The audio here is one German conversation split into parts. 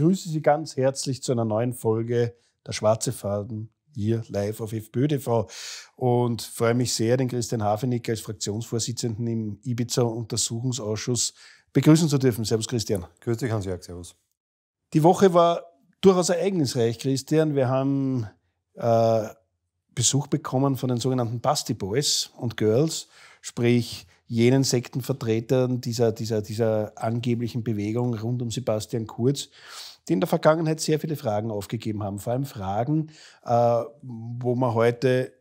begrüße Sie ganz herzlich zu einer neuen Folge Der schwarze Faden hier live auf FPÖ TV und freue mich sehr, den Christian Hafenick als Fraktionsvorsitzenden im Ibiza-Untersuchungsausschuss begrüßen zu dürfen. Servus Christian. Grüß dich Hans-Jörg, servus. Die Woche war durchaus ereignisreich, Christian. Wir haben äh, Besuch bekommen von den sogenannten Basti Boys und Girls, sprich jenen Sektenvertretern dieser, dieser, dieser angeblichen Bewegung rund um Sebastian Kurz die in der Vergangenheit sehr viele Fragen aufgegeben haben. Vor allem Fragen, äh, wo man heute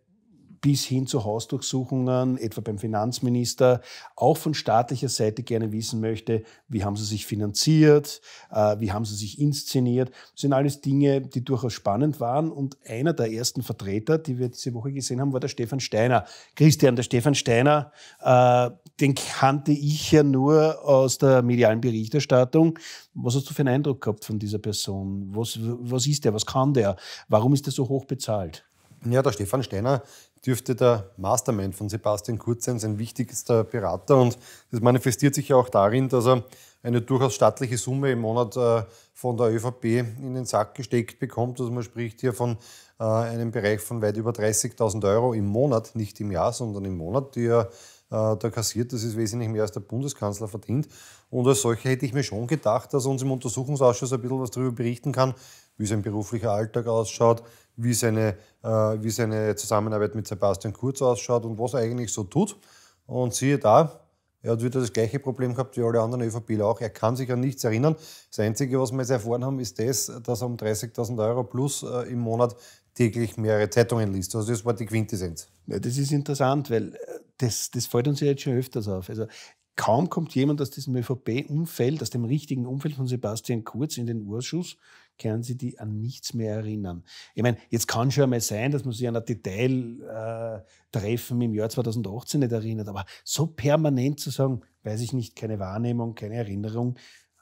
bis hin zu Hausdurchsuchungen, etwa beim Finanzminister, auch von staatlicher Seite gerne wissen möchte, wie haben sie sich finanziert, äh, wie haben sie sich inszeniert. Das sind alles Dinge, die durchaus spannend waren. Und einer der ersten Vertreter, die wir diese Woche gesehen haben, war der Stefan Steiner. Christian, der Stefan Steiner, äh, den kannte ich ja nur aus der medialen Berichterstattung. Was hast du für einen Eindruck gehabt von dieser Person? Was, was ist der? Was kann der? Warum ist er so hoch bezahlt? Ja, der Stefan Steiner dürfte der Mastermind von Sebastian Kurz sein, sein wichtigster Berater. Und das manifestiert sich ja auch darin, dass er eine durchaus stattliche Summe im Monat äh, von der ÖVP in den Sack gesteckt bekommt. Also man spricht hier von äh, einem Bereich von weit über 30.000 Euro im Monat, nicht im Jahr, sondern im Monat, die er äh, da kassiert. Das ist wesentlich mehr, als der Bundeskanzler verdient. Und als solcher hätte ich mir schon gedacht, dass er uns im Untersuchungsausschuss ein bisschen was darüber berichten kann, wie sein beruflicher Alltag ausschaut, wie seine, äh, wie seine Zusammenarbeit mit Sebastian Kurz ausschaut und was er eigentlich so tut. Und siehe da, er hat wieder das gleiche Problem gehabt wie alle anderen ÖVPler auch. Er kann sich an nichts erinnern. Das Einzige, was wir jetzt erfahren haben, ist das, dass er um 30.000 Euro plus äh, im Monat täglich mehrere Zeitungen liest. Also das war die Quintessenz. Ja, das ist interessant, weil äh, das, das fällt uns ja jetzt schon öfters auf. Also kaum kommt jemand aus diesem ÖVP-Umfeld, aus dem richtigen Umfeld von Sebastian Kurz in den Urschuss, können sie die an nichts mehr erinnern. Ich meine, jetzt kann schon einmal sein, dass man sich an ein Detailtreffen äh, im Jahr 2018 nicht erinnert, aber so permanent zu sagen, weiß ich nicht, keine Wahrnehmung, keine Erinnerung,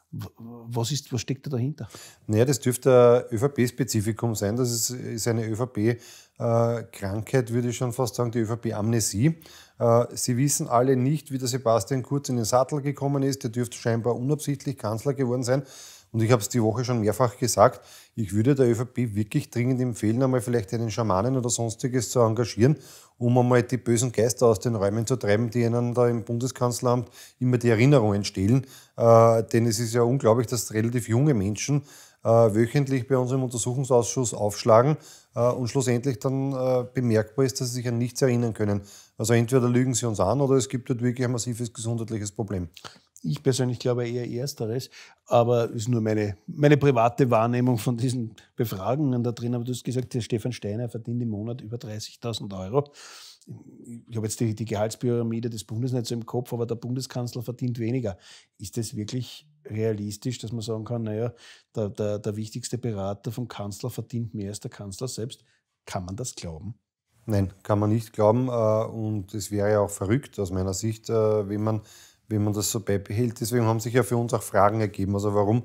was, ist, was steckt da dahinter? Naja, das dürfte ein ÖVP-Spezifikum sein. Das ist, ist eine ÖVP-Krankheit, äh, würde ich schon fast sagen, die ÖVP-Amnesie. Äh, sie wissen alle nicht, wie der Sebastian Kurz in den Sattel gekommen ist. Der dürfte scheinbar unabsichtlich Kanzler geworden sein. Und ich habe es die Woche schon mehrfach gesagt, ich würde der ÖVP wirklich dringend empfehlen, einmal vielleicht einen Schamanen oder sonstiges zu engagieren, um einmal die bösen Geister aus den Räumen zu treiben, die ihnen da im Bundeskanzleramt immer die Erinnerungen stehlen. Äh, denn es ist ja unglaublich, dass relativ junge Menschen äh, wöchentlich bei uns im Untersuchungsausschuss aufschlagen äh, und schlussendlich dann äh, bemerkbar ist, dass sie sich an nichts erinnern können. Also entweder lügen sie uns an oder es gibt dort wirklich ein massives gesundheitliches Problem. Ich persönlich glaube eher Ersteres, aber ist nur meine, meine private Wahrnehmung von diesen Befragungen da drin. Aber du hast gesagt, der Stefan Steiner verdient im Monat über 30.000 Euro. Ich habe jetzt die, die Gehaltspyramide des Bundes nicht so im Kopf, aber der Bundeskanzler verdient weniger. Ist das wirklich realistisch, dass man sagen kann, naja, der, der, der wichtigste Berater vom Kanzler verdient mehr als der Kanzler selbst? Kann man das glauben? Nein, kann man nicht glauben. Äh, und es wäre ja auch verrückt aus meiner Sicht, äh, wenn man wenn man das so beibehält. Deswegen haben sich ja für uns auch Fragen ergeben. Also warum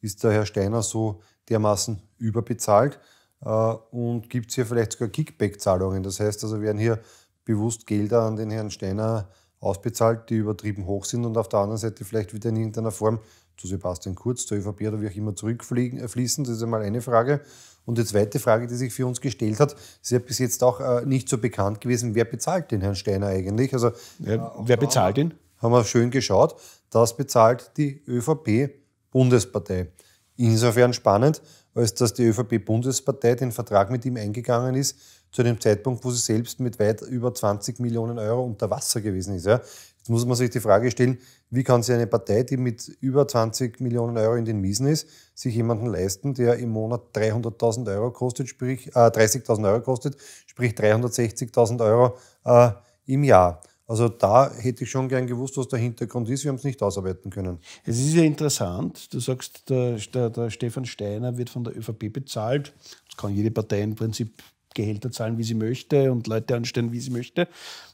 ist der Herr Steiner so dermaßen überbezahlt? Äh, und gibt es hier vielleicht sogar Kickback-Zahlungen? Das heißt, also werden hier bewusst Gelder an den Herrn Steiner ausbezahlt, die übertrieben hoch sind und auf der anderen Seite vielleicht wieder in irgendeiner Form zu Sebastian Kurz, zur ÖVP oder wie auch immer zurückfließen. Äh, das ist einmal eine Frage. Und die zweite Frage, die sich für uns gestellt hat, ist ja bis jetzt auch äh, nicht so bekannt gewesen, wer bezahlt den Herrn Steiner eigentlich? Also, ja, wer bezahlt ihn? haben wir schön geschaut, das bezahlt die ÖVP-Bundespartei. Insofern spannend, als dass die ÖVP-Bundespartei den Vertrag mit ihm eingegangen ist, zu dem Zeitpunkt, wo sie selbst mit weit über 20 Millionen Euro unter Wasser gewesen ist. Ja. Jetzt muss man sich die Frage stellen, wie kann sich eine Partei, die mit über 20 Millionen Euro in den Miesen ist, sich jemanden leisten, der im Monat 300.000 Euro kostet, sprich äh, 30.000 Euro kostet, sprich 360.000 Euro äh, im Jahr. Also da hätte ich schon gern gewusst, was der Hintergrund ist. Wir haben es nicht ausarbeiten können. Es ist ja interessant, du sagst, der, der, der Stefan Steiner wird von der ÖVP bezahlt. Das kann jede Partei im Prinzip Gehälter zahlen, wie sie möchte und Leute anstellen, wie sie möchte.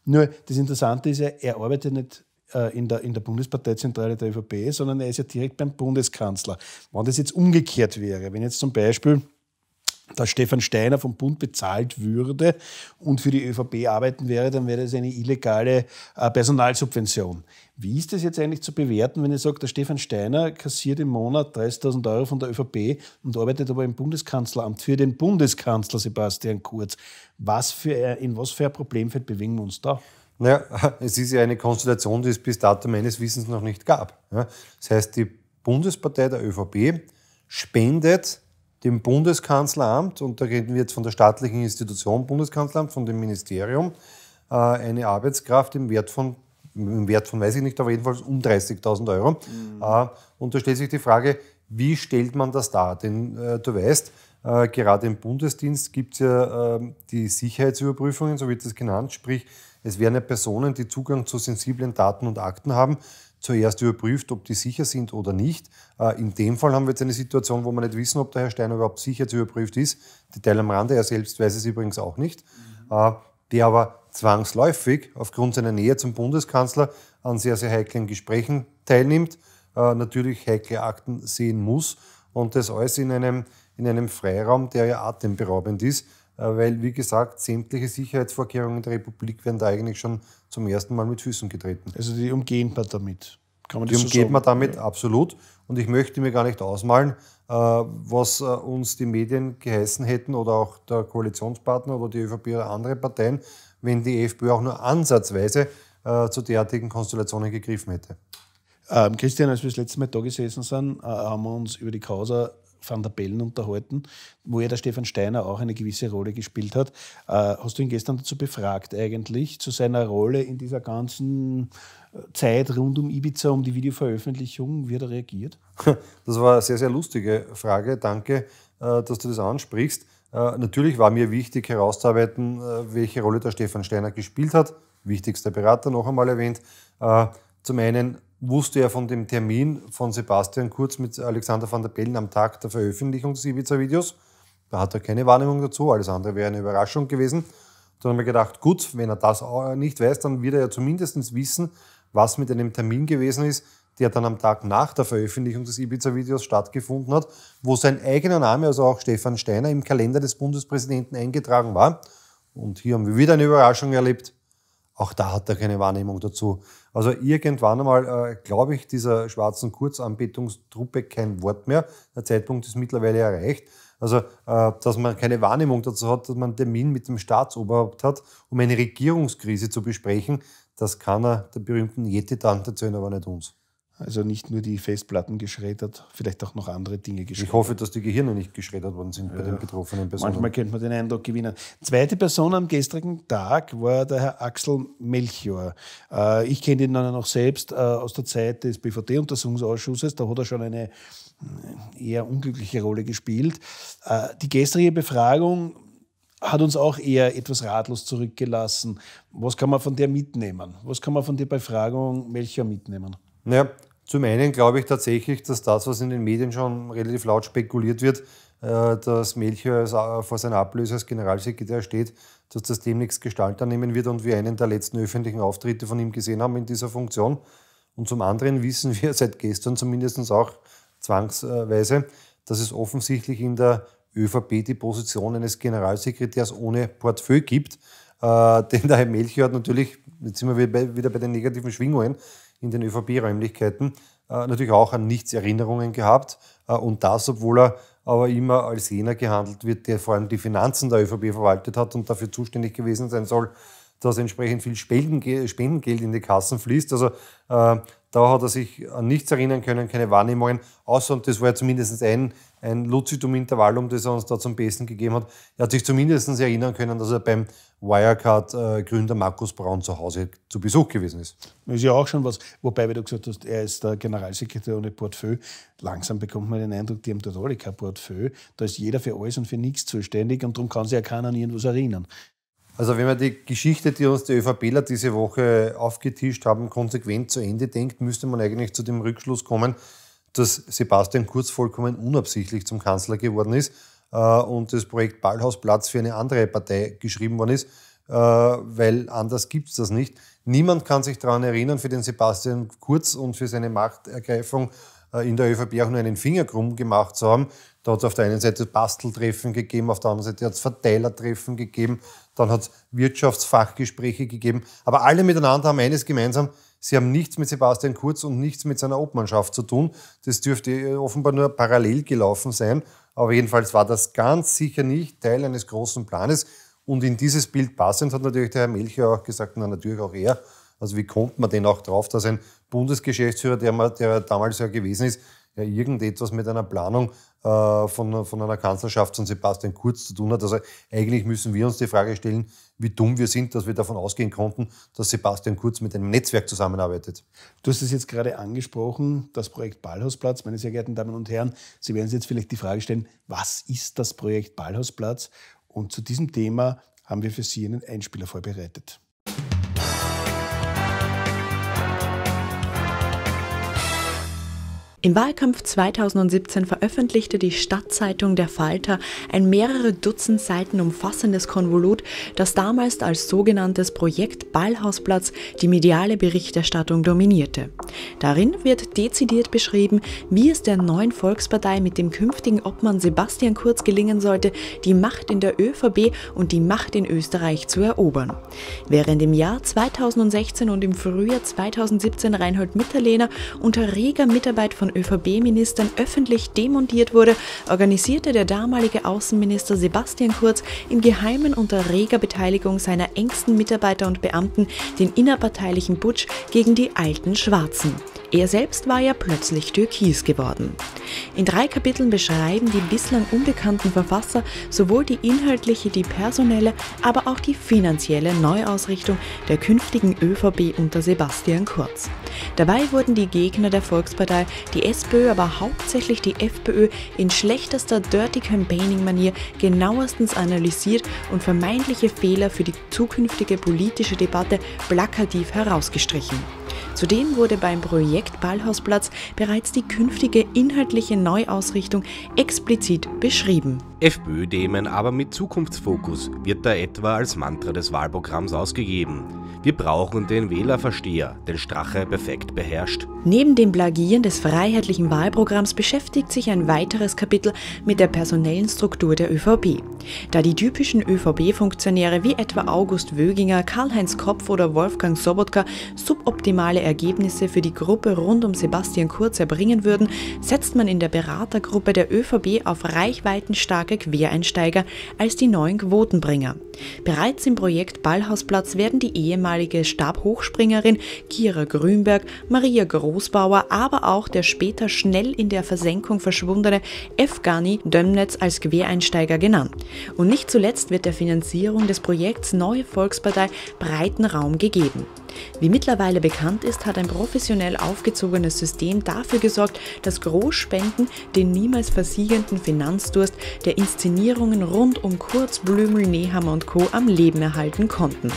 Nur das Interessante ist ja, er arbeitet nicht äh, in der, in der Bundesparteizentrale der ÖVP, sondern er ist ja direkt beim Bundeskanzler. Wenn das jetzt umgekehrt wäre, wenn jetzt zum Beispiel dass Stefan Steiner vom Bund bezahlt würde und für die ÖVP arbeiten wäre, dann wäre das eine illegale äh, Personalsubvention. Wie ist das jetzt eigentlich zu bewerten, wenn ihr sagt, der Stefan Steiner kassiert im Monat 30.000 Euro von der ÖVP und arbeitet aber im Bundeskanzleramt für den Bundeskanzler Sebastian Kurz? Was für, in was für ein Problemfeld bewegen wir uns da? Naja, es ist ja eine Konstellation, die es bis dato meines Wissens noch nicht gab. Das heißt, die Bundespartei der ÖVP spendet dem Bundeskanzleramt, und da reden wir jetzt von der staatlichen Institution Bundeskanzleramt, von dem Ministerium, äh, eine Arbeitskraft im Wert von, im Wert von weiß ich nicht, aber jedenfalls um 30.000 Euro. Mhm. Äh, und da stellt sich die Frage, wie stellt man das dar? Denn äh, du weißt, äh, gerade im Bundesdienst gibt es ja äh, die Sicherheitsüberprüfungen, so wird das genannt, sprich, es werden ja Personen, die Zugang zu sensiblen Daten und Akten haben, zuerst überprüft, ob die sicher sind oder nicht. Äh, in dem Fall haben wir jetzt eine Situation, wo wir nicht wissen, ob der Herr Steiner überhaupt sicher zu überprüft ist. Detail am Rande, er selbst weiß es übrigens auch nicht. Mhm. Äh, der aber zwangsläufig aufgrund seiner Nähe zum Bundeskanzler an sehr, sehr heiklen Gesprächen teilnimmt, äh, natürlich heikle Akten sehen muss und das alles in einem, in einem Freiraum, der ja atemberaubend ist. Äh, weil, wie gesagt, sämtliche Sicherheitsvorkehrungen der Republik werden da eigentlich schon zum ersten Mal mit Füßen getreten. Also die umgehen man damit. Kann man die das umgeht so man damit, ja. absolut. Und ich möchte mir gar nicht ausmalen, äh, was äh, uns die Medien geheißen hätten oder auch der Koalitionspartner oder die ÖVP oder andere Parteien, wenn die FPÖ auch nur ansatzweise zu derartigen Konstellationen gegriffen hätte. Ähm, Christian, als wir das letzte Mal da gesessen sind, haben wir uns über die Causa Van der Bellen unterhalten, wo ja der Stefan Steiner auch eine gewisse Rolle gespielt hat. Äh, hast du ihn gestern dazu befragt eigentlich, zu seiner Rolle in dieser ganzen äh, Zeit rund um Ibiza, um die Videoveröffentlichung? Wie hat er reagiert? Das war eine sehr, sehr lustige Frage. Danke, äh, dass du das ansprichst. natürlich war mir wichtig herauszuarbeiten, welche Rolle der Stefan Steiner gespielt hat. Wichtigster Berater, noch einmal erwähnt. Zum einen wusste er von dem Termin von Sebastian Kurz mit Alexander van der Bellen am Tag der Veröffentlichung des Ibiza-Videos. Da hat er keine Wahrnehmung dazu, alles andere wäre eine Überraschung gewesen. Dann haben wir gedacht, gut, wenn er das nicht weiß, dann wird er ja zumindest wissen, was mit einem Termin gewesen ist, der dann am Tag nach der Veröffentlichung des Ibiza-Videos stattgefunden hat, wo sein eigener Name, also auch Stefan Steiner, im Kalender des Bundespräsidenten eingetragen war. Und hier haben wir wieder eine Überraschung erlebt. Auch da hat er keine Wahrnehmung dazu. Also irgendwann einmal, äh, glaube ich, dieser schwarzen Kurzanbetungstruppe kein Wort mehr. Der Zeitpunkt ist mittlerweile erreicht. Also, äh, dass man keine Wahrnehmung dazu hat, dass man einen Termin mit dem Staatsoberhaupt hat, um eine Regierungskrise zu besprechen, das kann er der berühmten Yeti-Tante erzählen, aber nicht uns. Also nicht nur die Festplatten geschreddert, vielleicht auch noch andere Dinge geschreddert. Ich hoffe, dass die Gehirne nicht geschreddert worden sind ja. bei den betroffenen Personen. Manchmal könnte man den Eindruck gewinnen. Zweite Person am gestrigen Tag war der Herr Axel Melchior. Äh, ich kenne ihn dann noch selbst äh, aus der Zeit des BVD-Untersuchungsausschusses. Da hat er schon eine äh, eher unglückliche Rolle gespielt. Die gestrige Befragung hat uns auch eher etwas ratlos zurückgelassen. Was kann man von der mitnehmen? Was kann man von der Befragung Melchior mitnehmen? Naja, zum einen glaube ich tatsächlich, dass das, was in den Medien schon relativ laut spekuliert wird, äh, dass Melchior äh, vor seiner Ablöse als Generalsekretär steht, dass das demnächst Gestalt annehmen wird und wir einen der letzten öffentlichen Auftritte von ihm gesehen haben in dieser Funktion. Und zum anderen wissen wir seit gestern zumindest auch zwangsweise, dass es offensichtlich in der ÖVP die Position eines Generalsekretärs ohne Portfolio gibt. Äh, denn der Herr Melchior hat natürlich, jetzt sind wir wieder bei den negativen Schwingungen, in den ÖVP-Räumlichkeiten äh, natürlich auch an nichts Erinnerungen gehabt. Äh, und das, obwohl er aber immer als jener gehandelt wird, der vor allem die Finanzen der ÖVP verwaltet hat und dafür zuständig gewesen sein soll, dass entsprechend viel Spendengeld in die Kassen fließt. Also äh, da hat er sich an nichts erinnern können, keine Wahrnehmungen, außer, und das war ja zumindest ein, ein Lucidum Intervallum, das er uns da zum Besten gegeben hat. Er hat sich zumindest erinnern können, dass er beim Wirecard-Gründer äh, Markus Braun zu Hause zu Besuch gewesen ist. Das ist ja auch schon was. Wobei, wie du gesagt hast, er ist der Generalsekretär ohne Portfolio. Langsam bekommt man den Eindruck, die haben dort alle kein Portfolio. Da ist jeder für alles und für nichts zuständig und darum kann sich ja keiner an irgendwas erinnern. Also wenn man die Geschichte, die uns die ÖVPler diese Woche aufgetischt haben, konsequent zu Ende denkt, müsste man eigentlich zu dem Rückschluss kommen, dass Sebastian Kurz vollkommen unabsichtlich zum Kanzler geworden ist äh, und das Projekt Ballhausplatz für eine andere Partei geschrieben worden ist, äh, weil anders gibt es das nicht. Niemand kann sich daran erinnern, für den Sebastian Kurz und für seine Machtergreifung äh, in der ÖVP auch nur einen Finger krumm gemacht zu haben. Da hat es auf der einen Seite Basteltreffen gegeben, auf der anderen Seite hat es Verteilertreffen gegeben, dann hat es Wirtschaftsfachgespräche gegeben. Aber alle miteinander haben eines gemeinsam, sie haben nichts mit Sebastian Kurz und nichts mit seiner Obmannschaft zu tun. Das dürfte äh, offenbar nur parallel gelaufen sein. Aber jedenfalls war das ganz sicher nicht Teil eines großen Planes. Und in dieses Bild passend hat natürlich der Herr Melcher auch gesagt, na natürlich auch er. Also wie kommt man denn auch drauf, dass ein Bundesgeschäftsführer, der, der damals ja gewesen ist, ja, irgendetwas mit einer Planung äh, von, von einer Kanzlerschaft von Sebastian Kurz zu tun hat. Also eigentlich müssen wir uns die Frage stellen, wie dumm wir sind, dass wir davon ausgehen konnten, dass Sebastian Kurz mit einem Netzwerk zusammenarbeitet. Du hast es jetzt gerade angesprochen, das Projekt Ballhausplatz. Meine sehr geehrten Damen und Herren, Sie werden sich jetzt vielleicht die Frage stellen, was ist das Projekt Ballhausplatz? Und zu diesem Thema haben wir für Sie einen Einspieler vorbereitet. Im Wahlkampf 2017 veröffentlichte die Stadtzeitung Der Falter ein mehrere Dutzend Seiten umfassendes Konvolut, das damals als sogenanntes Projekt Ballhausplatz die mediale Berichterstattung dominierte. Darin wird dezidiert beschrieben, wie es der neuen Volkspartei mit dem künftigen Obmann Sebastian Kurz gelingen sollte, die Macht in der ÖVB und die Macht in Österreich zu erobern. Während im Jahr 2016 und im Frühjahr 2017 Reinhold Mitterlehner unter reger Mitarbeit von von ÖVP-Ministern öffentlich demontiert wurde, organisierte der damalige Außenminister Sebastian Kurz im Geheimen unter reger Beteiligung seiner engsten Mitarbeiter und Beamten den innerparteilichen Putsch gegen die alten Schwarzen. Er selbst war ja plötzlich türkis geworden. In drei Kapiteln beschreiben die bislang unbekannten Verfasser sowohl die inhaltliche, die personelle, aber auch die finanzielle Neuausrichtung der künftigen ÖVP unter Sebastian Kurz. Dabei wurden die Gegner der Volkspartei, die SPÖ, aber hauptsächlich die FPÖ, in schlechtester Dirty Campaigning-Manier genauestens analysiert und vermeintliche Fehler für die zukünftige politische Debatte plakativ herausgestrichen. Zudem wurde beim Projekt Ballhausplatz bereits die künftige inhaltliche Neuausrichtung explizit beschrieben. FPÖ-Themen aber mit Zukunftsfokus wird da etwa als Mantra des Wahlprogramms ausgegeben. Wir brauchen den Wählerversteher, den Strache perfekt beherrscht. Neben dem Plagieren des freiheitlichen Wahlprogramms beschäftigt sich ein weiteres Kapitel mit der personellen Struktur der ÖVP. Da die typischen ÖVP-Funktionäre wie etwa August Wöginger, Karl-Heinz Kopf oder Wolfgang Sobotka suboptimale Ergebnisse für die Gruppe rund um Sebastian Kurz erbringen würden, setzt man in der Beratergruppe der ÖVP auf reichweitenstark starke Quereinsteiger als die neuen Quotenbringer. Bereits im Projekt Ballhausplatz werden die ehemalige Stabhochspringerin Kira Grünberg, Maria Großbauer, aber auch der später schnell in der Versenkung verschwundene Efgani Dömnitz als Quereinsteiger genannt. Und nicht zuletzt wird der Finanzierung des Projekts Neue Volkspartei breiten Raum gegeben. Wie mittlerweile bekannt ist, hat ein professionell aufgezogenes System dafür gesorgt, dass Großspenden den niemals versiegenden Finanzdurst der Inszenierungen rund um Kurz, Blümel, Nehammer und Co. am Leben erhalten konnten.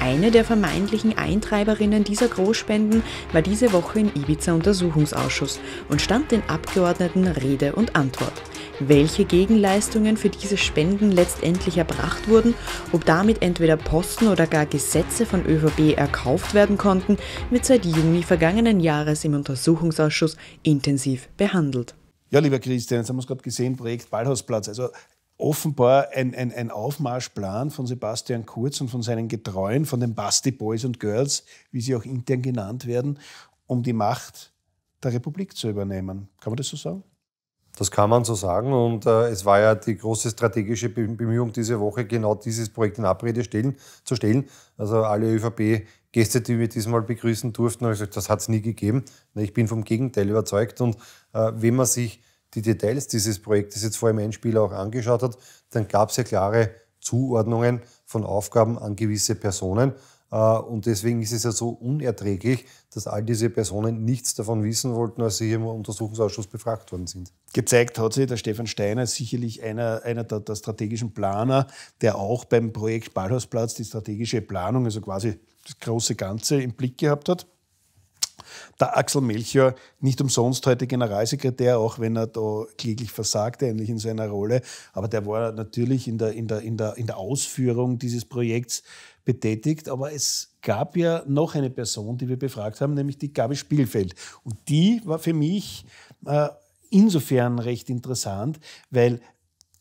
Eine der vermeintlichen Eintreiberinnen dieser Großspenden war diese Woche im Ibiza Untersuchungsausschuss und stand den Abgeordneten Rede und Antwort welche Gegenleistungen für diese Spenden letztendlich erbracht wurden, ob damit entweder Posten oder gar Gesetze von ÖVP erkauft werden konnten, wird seit Juni vergangenen Jahres im Untersuchungsausschuss intensiv behandelt. Ja, lieber Christian, jetzt haben wir es gerade gesehen, Projekt Ballhausplatz. Also offenbar ein, ein, ein Aufmarschplan von Sebastian Kurz und von seinen Getreuen, von den Basti Boys und Girls, wie sie auch intern genannt werden, um die Macht der Republik zu übernehmen. Kann man das so sagen? Das kann man so sagen. Und äh, es war ja die große strategische Bemühung diese Woche, genau dieses Projekt in Abrede stellen, zu stellen. Also alle ÖVP-Gäste, die wir diesmal begrüßen durften, haben gesagt, das hat es nie gegeben. Ich bin vom Gegenteil überzeugt. Und äh, wenn man sich die Details dieses Projektes jetzt vor dem Einspieler auch angeschaut hat, dann gab es ja klare Zuordnungen von Aufgaben an gewisse Personen. Äh, und deswegen ist es ja so unerträglich, dass all diese Personen nichts davon wissen wollten, als sie hier im Untersuchungsausschuss befragt worden sind. Gezeigt hat sich der Stefan Steiner, sicherlich einer, einer der, der strategischen Planer, der auch beim Projekt Ballhausplatz die strategische Planung, also quasi das große Ganze im Blick gehabt hat. Der Axel Melchior, nicht umsonst heute Generalsekretär, auch wenn er da kläglich versagte eigentlich in seiner Rolle, aber der war natürlich in der, in der, in der, in der Ausführung dieses Projekts betätigt. Aber es gab ja noch eine Person, die wir befragt haben, nämlich die Gabi Spielfeld. Und die war für mich äh, insofern recht interessant, weil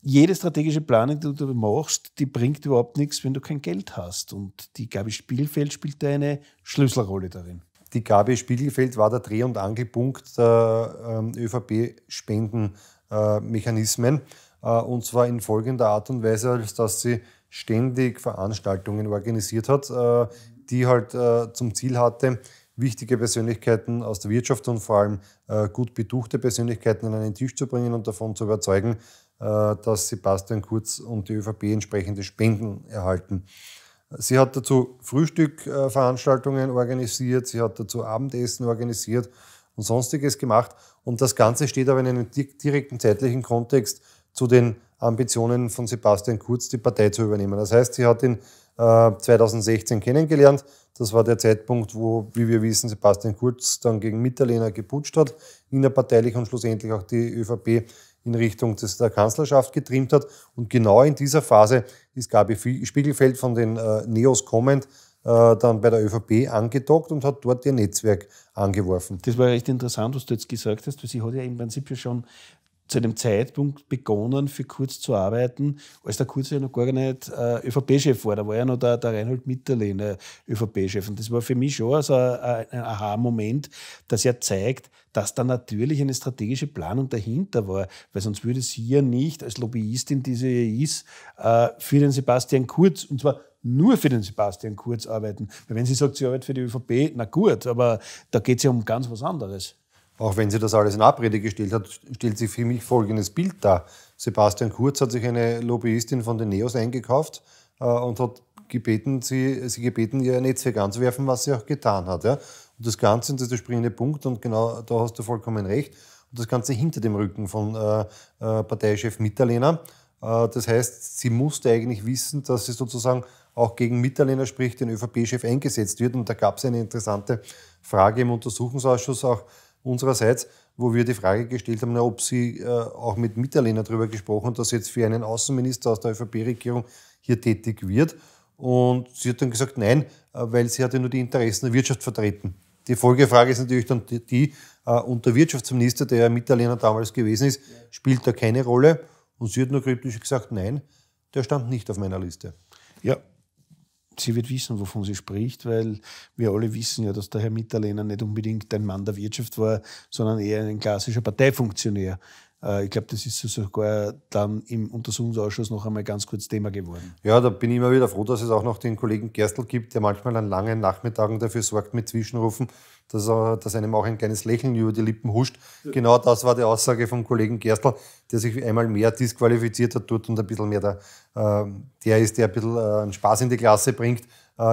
jede strategische Planung, die du machst, die bringt überhaupt nichts, wenn du kein Geld hast. Und die Gabi Spielfeld spielt eine Schlüsselrolle darin. Die Gabi Spiegelfeld war der Dreh- und Angelpunkt der ähm, ÖVP-Spendenmechanismen. Äh, und zwar in folgender Art und Weise, als dass sie ständig Veranstaltungen organisiert hat, äh, die halt äh, zum Ziel hatte, wichtige Persönlichkeiten aus der Wirtschaft und vor allem gut betuchte Persönlichkeiten an einen Tisch zu bringen und davon zu überzeugen, dass Sebastian Kurz und die ÖVP entsprechende Spenden erhalten. Sie hat dazu Frühstückveranstaltungen organisiert, sie hat dazu Abendessen organisiert und sonstiges gemacht. Und das Ganze steht aber in einem direkten zeitlichen Kontext zu den Ambitionen von Sebastian Kurz, die Partei zu übernehmen. Das heißt, sie hat ihn 2016 äh, kennengelernt. Das war der Zeitpunkt, wo, wie wir wissen, Sebastian Kurz dann gegen Mitterlehner geputscht hat, innerparteilich und schlussendlich auch die ÖVP in Richtung des, der Kanzlerschaft getrimmt hat. Und genau in dieser Phase ist Gabi Spiegelfeld von den äh, Neos kommend äh, dann bei der ÖVP angedockt und hat dort ihr Netzwerk angeworfen. Das war ja echt interessant, was du jetzt gesagt hast, weil sie hat ja im Prinzip schon zu einem Zeitpunkt begonnen, für Kurz zu arbeiten, als der Kurz ja noch gar nicht äh, ÖVP-Chef war. Da war ja noch der, der Reinhold Mitterlehner ÖVP-Chef. Und das war für mich schon so ein, ein Aha-Moment, dass er zeigt, dass da natürlich eine strategische Planung dahinter war, weil sonst würde sie ja nicht als Lobbyistin, die sie ist, äh, für den Sebastian Kurz, und zwar nur für den Sebastian Kurz arbeiten. Weil wenn sie sagt, sie arbeitet für die ÖVP, na gut, aber da geht es ja um ganz was anderes. Auch wenn sie das alles in Abrede gestellt hat, stellt sich für mich folgendes Bild dar. Sebastian Kurz hat sich eine Lobbyistin von den Neos eingekauft äh, und hat gebeten, sie, sie gebeten, ihr Netzwerk anzuwerfen, was sie auch getan hat. Ja? Und das Ganze, und das ist der springende Punkt, und genau da hast du vollkommen recht, und das Ganze hinter dem Rücken von äh, äh Parteichef Mitterlehner. Äh, das heißt, sie musste eigentlich wissen, dass sie sozusagen auch gegen Mitterlehner, spricht, den ÖVP-Chef, eingesetzt wird. Und da gab es eine interessante Frage im Untersuchungsausschuss auch, unsererseits, wo wir die Frage gestellt haben, ob Sie äh, auch mit Mitterlehner darüber gesprochen, dass jetzt für einen Außenminister aus der ÖVP-Regierung hier tätig wird. Und sie hat dann gesagt, nein, äh, weil sie hat ja nur die Interessen der Wirtschaft vertreten. Die Folgefrage ist natürlich dann die, äh, und der Wirtschaftsminister, der ja Mitterlehner damals gewesen ist, spielt da keine Rolle. Und sie hat nur kryptisch gesagt, nein, der stand nicht auf meiner Liste. Ja, sie wird wissen, wovon sie spricht, weil wir alle wissen ja, dass der Herr Mitterlehner nicht unbedingt ein Mann der Wirtschaft war, sondern eher ein klassischer Parteifunktionär. Äh, ich glaube, das ist sogar dann im Untersuchungsausschuss noch einmal ganz kurz Thema geworden. Ja, da bin ich immer wieder froh, dass es auch noch den Kollegen Gerstl gibt, der manchmal an langen Nachmittagen dafür sorgt mit Zwischenrufen, dass, er, dass einem auch ein kleines Lächeln über die Lippen huscht. Genau das war die Aussage vom Kollegen Gerstl, der sich einmal mehr disqualifiziert hat dort und ein bisschen mehr der, äh, der ist, der ein bisschen äh, einen Spaß in die Klasse bringt,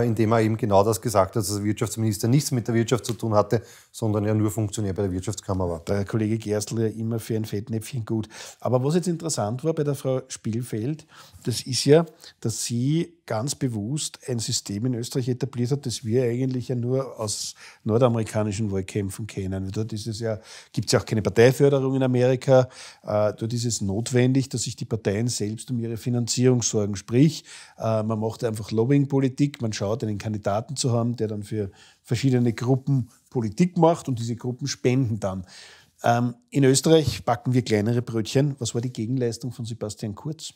indem er eben genau das gesagt hat, dass der Wirtschaftsminister nichts mit der Wirtschaft zu tun hatte, sondern ja nur Funktionär bei der Wirtschaftskammer war. Der Kollege Gerstl ja immer für ein Fettnäpfchen gut. Aber was jetzt interessant war bei der Frau Spielfeld, das ist ja, dass sie ganz bewusst ein System in Österreich etabliert hat, das wir eigentlich ja nur aus nordamerikanischen Wahlkämpfen kennen. Dort ist es ja, gibt es ja auch keine Parteiförderung in Amerika. Äh, dort ist es notwendig, dass sich die Parteien selbst um ihre Finanzierung sorgen. Sprich, äh, man macht einfach Lobbying-Politik, man schaut, einen Kandidaten zu haben, der dann für verschiedene Gruppen Politik macht und diese Gruppen spenden dann. Ähm, in Österreich backen wir kleinere Brötchen. Was war die Gegenleistung von Sebastian Kurz?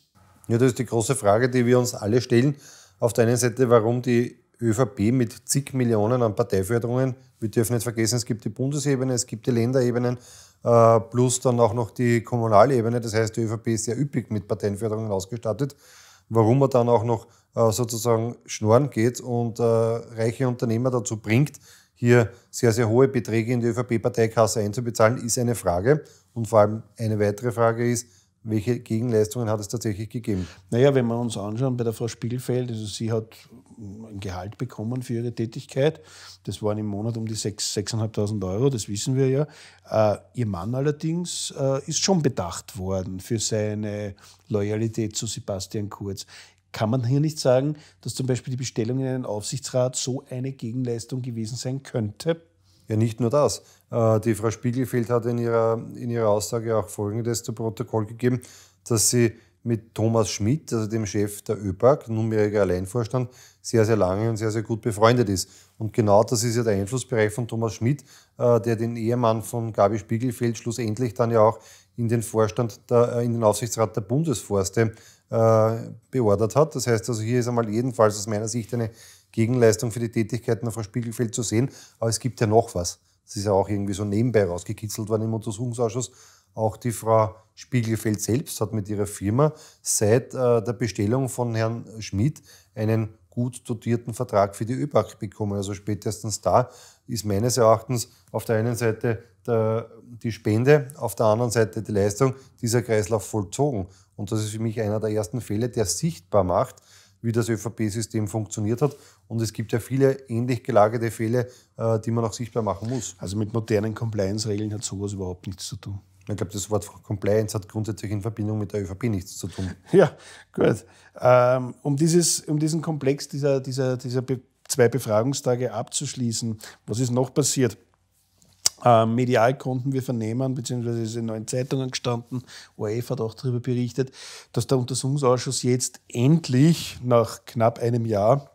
Ja, das ist die große Frage, die wir uns alle stellen. Auf der einen Seite, warum die ÖVP mit zig Millionen an Parteiförderungen, wir dürfen nicht vergessen, es gibt die Bundesebene, es gibt die Länderebenen, äh, plus dann auch noch die Kommunalebene. Das heißt, die ÖVP ist sehr üppig mit Parteienförderungen ausgestattet. Warum er dann auch noch äh, sozusagen schnorren geht und äh, reiche Unternehmer dazu bringt, hier sehr, sehr hohe Beträge in die ÖVP-Parteikasse einzubezahlen, ist eine Frage. Und vor allem eine weitere Frage ist, welche Gegenleistungen hat es tatsächlich gegeben? Naja, wenn wir uns anschauen, bei der Frau Spiegelfeld, also sie hat ein Gehalt bekommen für ihre Tätigkeit. Das waren im Monat um die 6.500 Euro, das wissen wir ja. Äh, ihr Mann allerdings äh, ist schon bedacht worden für seine Loyalität zu Sebastian Kurz. Kann man hier nicht sagen, dass zum Beispiel die Bestellung in einen Aufsichtsrat so eine Gegenleistung gewesen sein könnte? Ja, nicht nur das. Äh, die Frau Spiegelfeld hat in ihrer, in ihrer Aussage auch Folgendes zu Protokoll gegeben, dass sie mit Thomas Schmidt, also dem Chef der ÖPAG, nunmehriger Alleinvorstand, sehr, sehr lange und sehr, sehr gut befreundet ist. Und genau das ist ja der Einflussbereich von Thomas Schmidt, äh, der den Ehemann von Gabi Spiegelfeld schlussendlich dann ja auch in den Vorstand, der, äh, in den Aufsichtsrat der Bundesforste äh, beordert hat. Das heißt also, hier ist einmal jedenfalls aus meiner Sicht eine Gegenleistung für die Tätigkeiten auf Frau Spiegelfeld zu sehen. Aber es gibt ja noch was. Das ist ja auch irgendwie so nebenbei rausgekitzelt worden im Untersuchungsausschuss. Auch die Frau Spiegelfeld selbst hat mit ihrer Firma seit äh, der Bestellung von Herrn Schmidt einen gut dotierten Vertrag für die ÖBAG bekommen. Also spätestens da ist meines Erachtens auf der einen Seite der, äh, die Spende, auf der anderen Seite die Leistung, dieser Kreislauf vollzogen. Und das ist für mich einer der ersten Fälle, der sichtbar macht, wie das ÖVP-System funktioniert hat. Und es gibt ja viele ähnlich gelagerte Fälle, äh, die man auch sichtbar machen muss. Also mit modernen Compliance-Regeln hat sowas überhaupt nichts zu tun. Ich glaube, das Wort Compliance hat grundsätzlich in Verbindung mit der ÖVP nichts zu tun. Ja, gut. Ähm, um, dieses, um diesen Komplex dieser, dieser, dieser zwei Befragungstage abzuschließen, was ist noch passiert? Äh, medial konnten wir vernehmen, beziehungsweise ist in neuen Zeitungen gestanden, ORF hat auch darüber berichtet, dass der Untersuchungsausschuss jetzt endlich nach knapp einem Jahr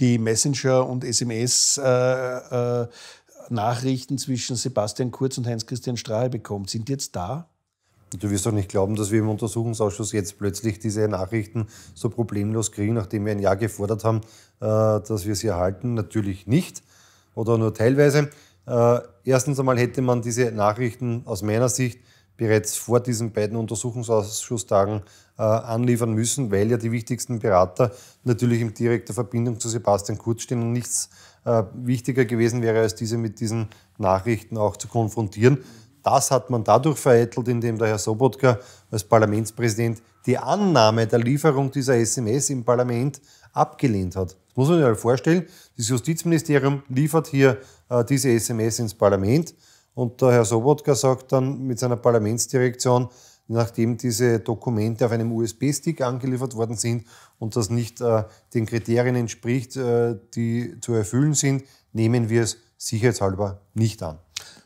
die Messenger- und SMS-Nachrichten äh, äh, zwischen Sebastian Kurz und Heinz-Christian Strahe bekommt. Sind jetzt da? Du wirst doch nicht glauben, dass wir im Untersuchungsausschuss jetzt plötzlich diese Nachrichten so problemlos kriegen, nachdem wir ein Jahr gefordert haben, dass wir sie erhalten. Natürlich nicht oder nur teilweise. Äh, erstens einmal hätte man diese Nachrichten aus meiner Sicht bereits vor diesen beiden Untersuchungsausschusstagen äh, anliefern müssen, weil ja die wichtigsten Berater natürlich in direkter Verbindung zu Sebastian Kurz stehen und nichts äh, wichtiger gewesen wäre, als diese mit diesen Nachrichten auch zu konfrontieren. Das hat man dadurch vereitelt, indem der Herr Sobotka als Parlamentspräsident die Annahme der Lieferung dieser SMS im Parlament abgelehnt hat. Muss man sich mal halt vorstellen, das Justizministerium liefert hier äh, diese SMS ins Parlament und der Herr Sobotka sagt dann mit seiner Parlamentsdirektion, nachdem diese Dokumente auf einem USB-Stick angeliefert worden sind und das nicht äh, den Kriterien entspricht, äh, die zu erfüllen sind, nehmen wir es sicherheitshalber nicht an.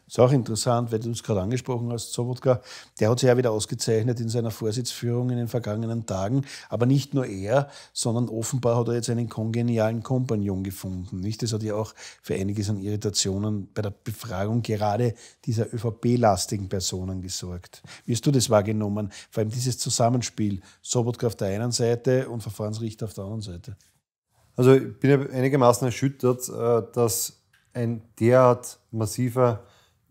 Ist auch interessant, weil du uns gerade angesprochen hast, Sobotka, der hat sich ja wieder ausgezeichnet in seiner Vorsitzführung in den vergangenen Tagen. Aber nicht nur er, sondern offenbar hat er jetzt einen kongenialen Kompagnon gefunden. Nicht? Das hat ja auch für einiges an Irritationen bei der Befragung gerade dieser ÖVP-lastigen Personen gesorgt. Wie hast du das wahrgenommen? Vor allem dieses Zusammenspiel Sobotka auf der einen Seite und Verfahrensrichter auf der anderen Seite. Also ich bin ja einigermaßen erschüttert, äh, dass ein derart massiver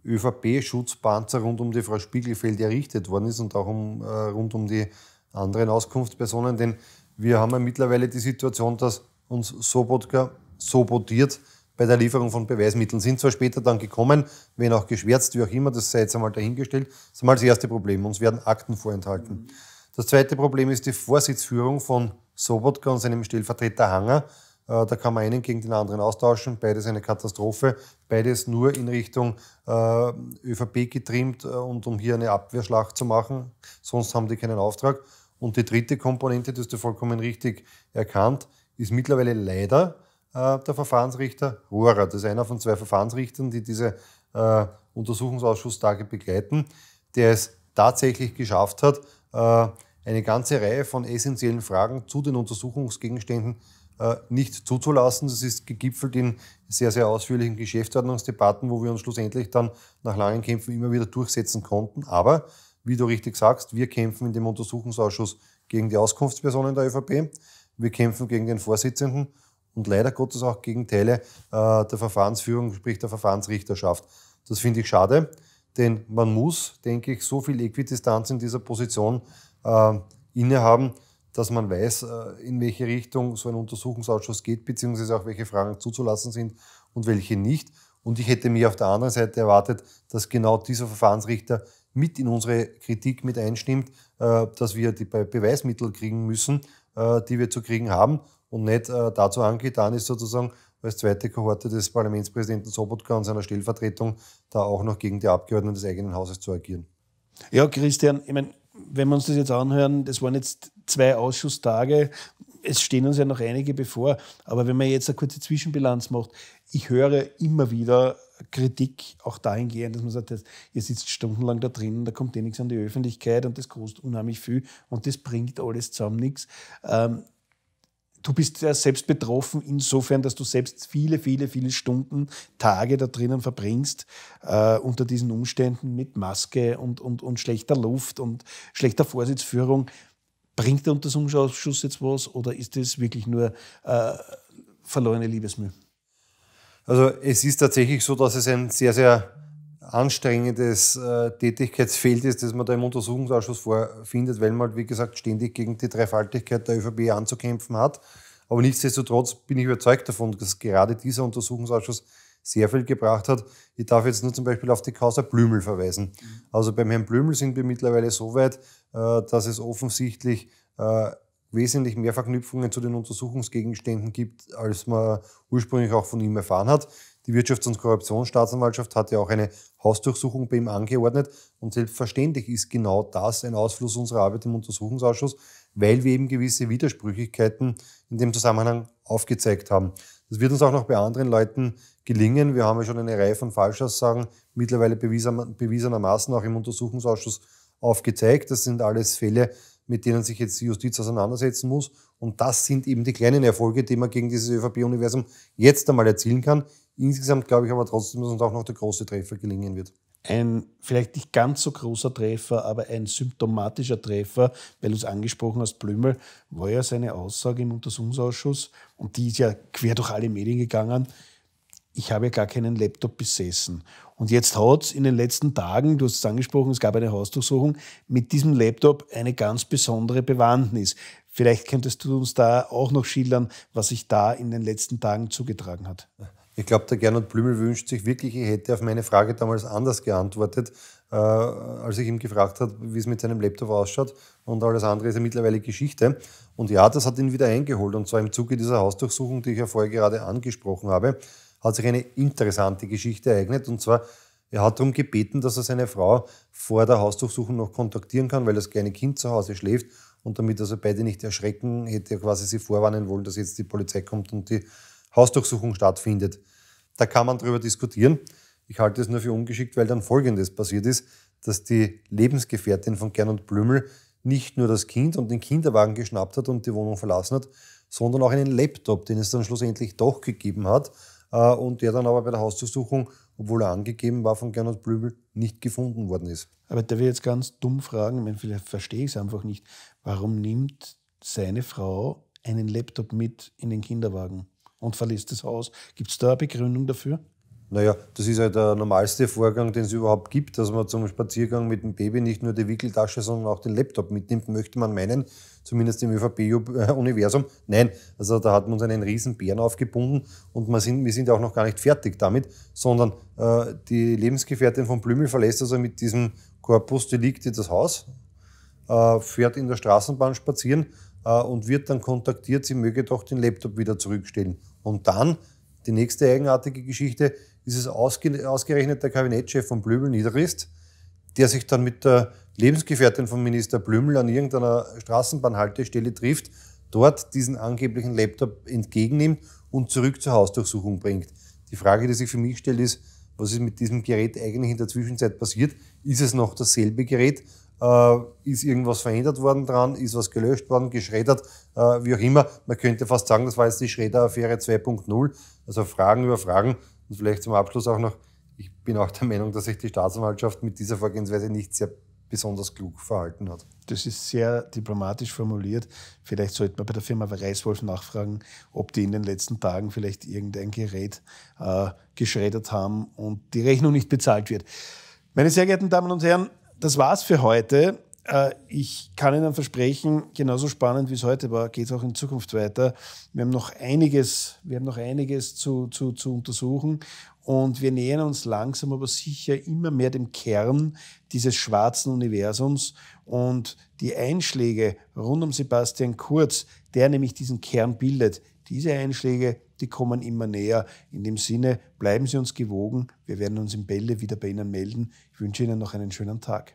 ÖVP-Schutzpanzer rund um die Frau Spiegelfeld errichtet worden ist und auch um, äh, rund um die anderen Auskunftspersonen. Denn wir haben ja mittlerweile die Situation, dass uns Sobotka sobotiert bei der Lieferung von Beweismitteln. Sind zwar später dann gekommen, wenn auch geschwärzt, wie auch immer, das sei jetzt einmal dahingestellt. Das ist einmal das erste Problem. Uns werden Akten vorenthalten. Mhm. Das zweite Problem ist die Vorsitzführung von Sobotka und seinem Stellvertreter Hanger äh, da kann man einen gegen den anderen austauschen. Beides eine Katastrophe. Beides nur in Richtung äh, ÖVP getrimmt äh, und um hier eine Abwehrschlacht zu machen. Sonst haben die keinen Auftrag. Und die dritte Komponente, das hast du vollkommen richtig erkannt, ist mittlerweile leider der Verfahrensrichter Rohrer. Das ist einer von zwei Verfahrensrichtern, die diese Untersuchungsausschusstage begleiten, der es tatsächlich geschafft hat, eine ganze Reihe von essentiellen Fragen zu den Untersuchungsgegenständen äh, nicht zuzulassen. Das ist gegipfelt in sehr, sehr ausführlichen Geschäftsordnungsdebatten, wo wir uns schlussendlich dann nach langen Kämpfen immer wieder durchsetzen konnten. Aber, wie du richtig sagst, wir kämpfen in dem Untersuchungsausschuss gegen die Auskunftspersonen der ÖVP, wir kämpfen gegen den Vorsitzenden und leider Gottes auch gegen Teile äh, der Verfahrensführung, sprich der Verfahrensrichterschaft. Das finde ich schade, denn man muss, denke ich, so viel Äquidistanz in dieser Position äh, innehaben, dass man weiß, äh, in welche Richtung so ein Untersuchungsausschuss geht, beziehungsweise auch welche Fragen zuzulassen sind und welche nicht. Und ich hätte mir auf der anderen Seite erwartet, dass genau dieser Verfahrensrichter mit in unsere Kritik mit einstimmt, äh, dass wir die Beweismittel kriegen müssen, äh, die wir zu kriegen haben und nicht dazu angetan ist, sozusagen als zweite Kohorte des Parlamentspräsidenten Sobotka und seiner Stellvertretung da auch noch gegen die Abgeordneten des eigenen Hauses zu agieren. Ja, Christian, ich meine, wenn wir uns das jetzt anhören, das waren jetzt zwei Ausschusstage, es stehen uns ja noch einige bevor, aber wenn man jetzt eine kurze Zwischenbilanz macht, ich höre immer wieder Kritik auch dahingehend, dass man sagt, ihr sitzt stundenlang da drin, da kommt eh nichts an die Öffentlichkeit und das kostet unheimlich viel und das bringt alles zusammen nichts. Ähm, du bist ja selbst betroffen insofern, dass du selbst viele, viele, viele Stunden, Tage da drinnen verbringst, äh, unter diesen Umständen mit Maske und, und, und schlechter Luft und schlechter Vorsitzführung. Bringt der Untersuchungsausschuss jetzt was oder ist das wirklich nur äh, verlorene Liebesmühe? Also es ist tatsächlich so, dass es ein sehr, sehr anstrengendes äh, Tätigkeitsfeld ist, das man da im Untersuchungsausschuss vorfindet, weil man, halt, wie gesagt, ständig gegen die Dreifaltigkeit der ÖVP anzukämpfen hat. Aber nichtsdestotrotz bin ich überzeugt davon, dass gerade dieser Untersuchungsausschuss sehr viel gebracht hat. Ich darf jetzt nur zum Beispiel auf die Causa Blümel verweisen. Mhm. Also beim Herrn Blümel sind wir mittlerweile so weit, äh, dass es offensichtlich äh, wesentlich mehr Verknüpfungen zu den Untersuchungsgegenständen gibt, als man ursprünglich auch von ihm erfahren hat. Die Wirtschafts- und Korruptionsstaatsanwaltschaft hat ja auch eine Hausdurchsuchung bei ihm angeordnet. Und selbstverständlich ist genau das ein Ausfluss unserer Arbeit im Untersuchungsausschuss, weil wir eben gewisse Widersprüchlichkeiten in dem Zusammenhang aufgezeigt haben. Das wird uns auch noch bei anderen Leuten gelingen. Wir haben ja schon eine Reihe von Falschaussagen mittlerweile bewiesenermaßen auch im Untersuchungsausschuss aufgezeigt. Das sind alles Fälle, mit denen sich jetzt die Justiz auseinandersetzen muss. Und das sind eben die kleinen Erfolge, die man gegen dieses ÖVP-Universum jetzt einmal erzielen kann. Insgesamt glaube ich aber trotzdem, dass uns auch noch der große Treffer gelingen wird ein vielleicht nicht ganz so großer Treffer, aber ein symptomatischer Treffer, weil du es angesprochen hast, Blümel, war ja seine Aussage im Untersuchungsausschuss und die ist ja quer durch alle Medien gegangen, ich habe gar keinen Laptop besessen. Und jetzt hat es in den letzten Tagen, du hast es angesprochen, es gab eine Hausdurchsuchung, mit diesem Laptop eine ganz besondere Bewandtnis. Vielleicht könntest du uns da auch noch schildern, was sich da in den letzten Tagen zugetragen hat. Ich glaube, der Gernot Blümel wünscht sich wirklich, ich hätte auf meine Frage damals anders geantwortet, äh, als ich ihm gefragt habe, wie es mit seinem Laptop ausschaut. Und alles andere ist ja mittlerweile Geschichte. Und ja, das hat ihn wieder eingeholt. Und zwar im Zuge dieser Hausdurchsuchung, die ich ja vorher gerade angesprochen habe hat sich eine interessante Geschichte ereignet. Und zwar, er hat darum gebeten, dass er seine Frau vor der Hausdurchsuchung noch kontaktieren kann, weil das kleine Kind zu Hause schläft. Und damit also beide nicht erschrecken, hätte er quasi sie vorwarnen wollen, dass jetzt die Polizei kommt und die Hausdurchsuchung stattfindet. Da kann man darüber diskutieren. Ich halte es nur für ungeschickt, weil dann Folgendes passiert ist, dass die Lebensgefährtin von Gernot Blümel nicht nur das Kind und den Kinderwagen geschnappt hat und die Wohnung verlassen hat, sondern auch einen Laptop, den es dann schlussendlich doch gegeben hat äh, und der dann aber bei der Hausdurchsuchung, obwohl er angegeben war von Gernot Blübel, nicht gefunden worden ist. Aber da will ich jetzt ganz dumm fragen, ich meine, vielleicht verstehe ich es einfach nicht. Warum nimmt seine Frau einen Laptop mit in den Kinderwagen und verlässt das Haus? Gibt es da eine Begründung dafür? Naja, das ist ja halt der normalste Vorgang, den es überhaupt gibt, dass man zum Spaziergang mit dem Baby nicht nur die Wickeltasche, sondern auch den Laptop mitnimmt, möchte man meinen, zumindest im ÖVP-Universum. Nein, also da hat man uns einen riesen Bären aufgebunden und wir sind, wir sind auch noch gar nicht fertig damit, sondern äh, die Lebensgefährtin von Blümel verlässt also mit diesem Korpus Delikti das Haus, äh, fährt in der Straßenbahn spazieren äh, und wird dann kontaktiert, sie möge doch den Laptop wieder zurückstellen. Und dann die nächste eigenartige Geschichte, ist es ausgerechnet der Kabinettschef von Blümel Niederrist, der sich dann mit der Lebensgefährtin von Minister Blümel an irgendeiner Straßenbahnhaltestelle trifft, dort diesen angeblichen Laptop entgegennimmt und zurück zur Hausdurchsuchung bringt. Die Frage, die sich für mich stellt, ist, was ist mit diesem Gerät eigentlich in der Zwischenzeit passiert? Ist es noch dasselbe Gerät? Äh, ist irgendwas verändert worden dran? Ist was gelöscht worden, geschreddert? Äh, wie auch immer. Man könnte fast sagen, das war jetzt die Schredder-Affäre 2.0. Also Fragen über Fragen. Und vielleicht zum Abschluss auch noch, ich bin auch der Meinung, dass sich die Staatsanwaltschaft mit dieser Vorgehensweise nicht sehr besonders klug verhalten hat. Das ist sehr diplomatisch formuliert. Vielleicht sollte man bei der Firma Reiswolf nachfragen, ob die in den letzten Tagen vielleicht irgendein Gerät äh, geschreddert haben und die Rechnung nicht bezahlt wird. Meine sehr geehrten Damen und Herren, das war's für heute. Äh, ich kann Ihnen versprechen, genauso spannend wie es heute war, geht es auch in Zukunft weiter. Wir haben noch einiges, wir haben noch einiges zu, zu, zu untersuchen und wir nähern uns langsam aber sicher immer mehr dem Kern dieses schwarzen Universums und die Einschläge rund um Sebastian Kurz, der nämlich diesen Kern bildet, diese Einschläge, die kommen immer näher. In dem Sinne, bleiben Sie uns gewogen. Wir werden uns in Bälle wieder bei Ihnen melden. Ich wünsche Ihnen noch einen schönen Tag.